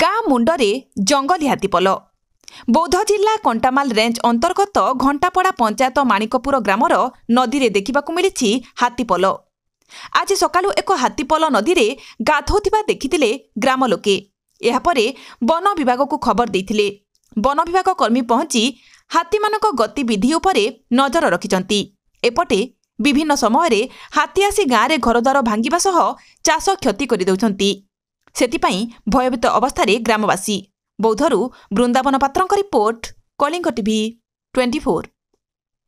ଗାଁ ମୁଣ୍ଡରେ ଜଙ୍ଗଲିହାତି ପୋଲ ବୌଦ୍ଧ ଜିଲ୍ଲା କଣ୍ଟାମାଲ ରେଞ୍ଜ ଅନ୍ତର୍ଗତ ଘଣ୍ଟାପଡ଼ା ପଞ୍ଚାୟତ ମାଣିକପୁର ଗ୍ରାମର ନଦୀରେ ଦେଖିବାକୁ ମିଳିଛି ହାତୀପୋଲ ଆଜି ସକାଳୁ ଏକ ହାତୀପୋଲ ନଦୀରେ ଗାଧୋଉଥିବା ଦେଖିଥିଲେ ଗ୍ରାମ ଲୋକେ ଏହାପରେ ବନ ବିଭାଗକୁ ଖବର ଦେଇଥିଲେ ବନ ବିଭାଗ କର୍ମୀ ପହଞ୍ଚି ହାତୀମାନଙ୍କ ଗତିବିଧି ଉପରେ ନଜର ରଖିଛନ୍ତି ଏପଟେ ବିଭିନ୍ନ ସମୟରେ ହାତୀ ଆସି ଗାଁରେ ଘରଦ୍ୱାର ଭାଙ୍ଗିବା ସହ ଚାଷ କ୍ଷତି କରିଦେଉଛନ୍ତି ସେଥିପାଇଁ ଭୟଭୀତ ଅବସ୍ଥାରେ ଗ୍ରାମବାସୀ ବୌଦ୍ଧରୁ ବୃନ୍ଦାବନ ପାତ୍ରଙ୍କ report Kalinga TV twenty four